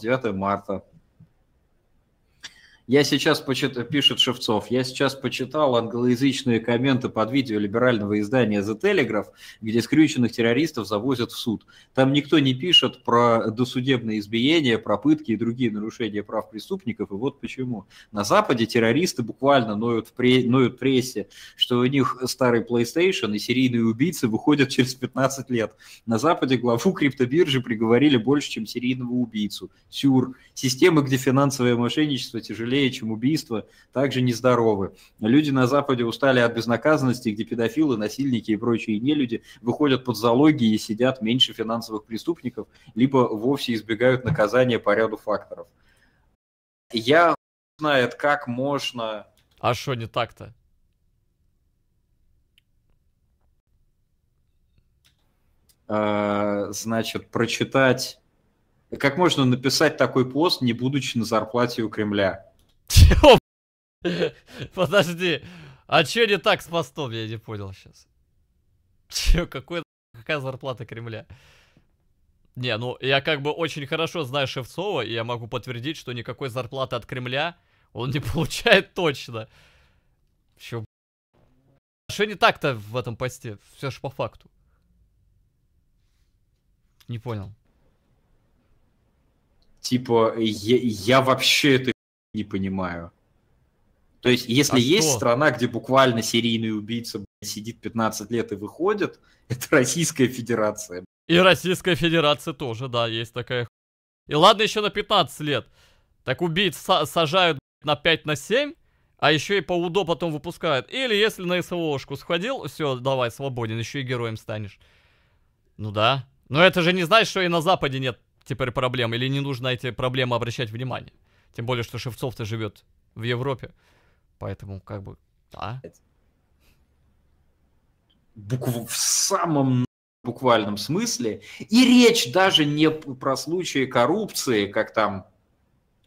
29 марта. Я сейчас почитал, пишет Шевцов, я сейчас почитал англоязычные комменты под видео либерального издания The Telegraph, где скрюченных террористов завозят в суд. Там никто не пишет про досудебные избиения, про пытки и другие нарушения прав преступников, и вот почему. На Западе террористы буквально ноют в, пре... ноют в прессе, что у них старый PlayStation и серийные убийцы выходят через 15 лет. На Западе главу криптобиржи приговорили больше, чем серийного убийцу. Сюр. Системы, где финансовое мошенничество тяжелее тяжелее, чем убийство, также нездоровы. Люди на Западе устали от безнаказанности, где педофилы, насильники и прочие нелюди выходят под залоги и сидят меньше финансовых преступников, либо вовсе избегают наказания по ряду факторов. Я знаю как можно... А что не так-то? А, значит, прочитать, как можно написать такой пост, не будучи на зарплате у Кремля. Чего? Подожди. А чё не так с постом? Я не понял сейчас. Чё, какой, какая зарплата Кремля? Не, ну я как бы очень хорошо знаю Шевцова, и я могу подтвердить, что никакой зарплаты от Кремля он не получает точно. Чё, а что не так-то в этом посте? Все ж по факту. Не понял. Типа, я, я вообще это не понимаю. То есть, если а есть что? страна, где буквально серийный убийца сидит 15 лет и выходит, это Российская Федерация. И Российская Федерация тоже, да, есть такая. И ладно, еще на 15 лет. Так убийц сажают на 5 на 7, а еще и по УДО потом выпускают. Или если на СВОшку сходил, все, давай, свободен, еще и героем станешь. Ну да. Но это же не значит, что и на Западе нет теперь проблем, или не нужно эти проблемы обращать внимание. Тем более, что Шевцов-то живет в Европе. Поэтому, как бы, да. Букв... В самом буквальном смысле. И речь даже не про случаи коррупции, как там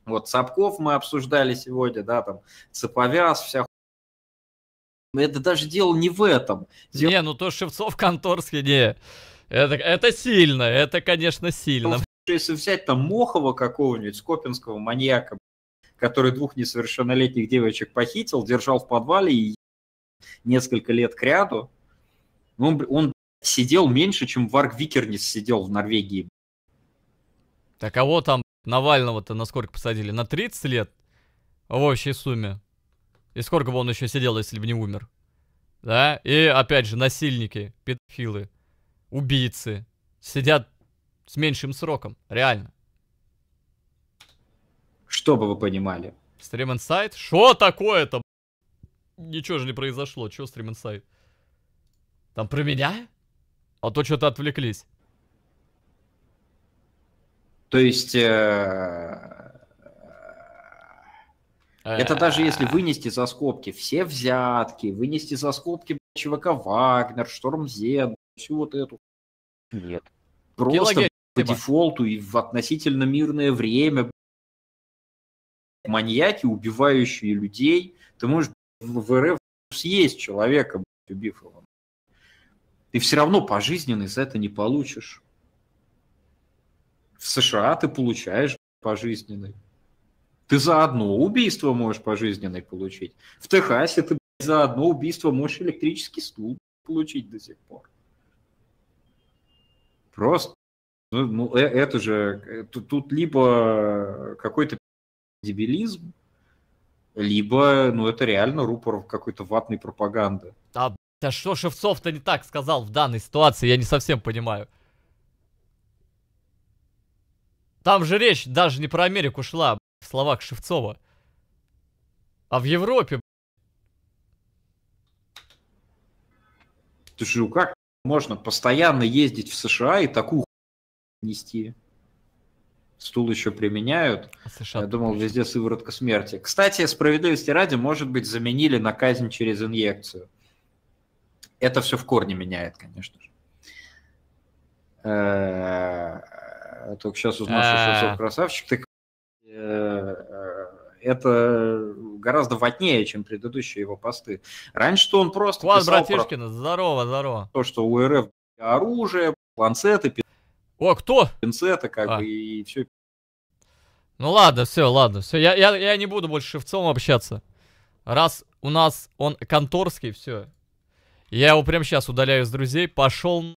вот Сапков мы обсуждали сегодня, да, там Цеповяз, вся это даже дело не в этом. Дело... Не, ну то Шевцов конторский, не. Это, это сильно, это, конечно, сильно. Если взять там Мохова какого-нибудь, скопинского маньяка, который двух несовершеннолетних девочек похитил, держал в подвале и несколько лет к ряду. Ну, он, он сидел меньше, чем Варг Викернис сидел в Норвегии. Так кого а там Навального-то на сколько посадили? На 30 лет? В общей сумме. И сколько бы он еще сидел, если бы не умер? Да? И опять же, насильники, педофилы, убийцы сидят с меньшим сроком. Реально чтобы вы понимали. Стрим инсайт? Что такое-то? Ничего же не произошло. Чего стрим инсайт? Там про меня? А то что-то отвлеклись. То есть... Э, э... Это даже если вынести за скобки все взятки, вынести за скобки ЧВК Вагнер, Шторм Зен, всю вот эту. Нет. Просто по дефолту и в относительно мирное время маньяки, убивающие людей. Ты можешь в РФ съесть человека, убив его. Ты все равно пожизненный за это не получишь. В США ты получаешь пожизненный. Ты за одно убийство можешь пожизненный получить. В Техасе ты за одно убийство можешь электрический стул получить до сих пор. Просто. Ну, ну э, это же э, тут, тут либо какой-то дебилизм, либо, ну, это реально рупор какой-то ватной пропаганды. Да, да что Шевцов-то не так сказал в данной ситуации, я не совсем понимаю. Там же речь даже не про Америку шла, а в словах Шевцова. А в Европе... Ты же, ну как можно постоянно ездить в США и такую нести? стул еще применяют. США Я думал, везде сыворотка смерти. Кстати, справедливости ради, может быть, заменили на казнь через инъекцию. Это все в корне меняет, конечно же. Э, а Только сейчас узнал, что а. Шевцов красавчик. Так, э, э, это гораздо ватнее, чем предыдущие его посты. Раньше-то он просто Влад писал братишкина, про... здорово, здорово. То, что у РФ оружие, ланцеты, пи... О, кто? Пинцета, как а. бы, и все. Ну ладно, все, ладно, все. Я, я, я не буду больше с Шевцом общаться. Раз у нас он конторский, все. Я его прямо сейчас удаляю из друзей. Пошел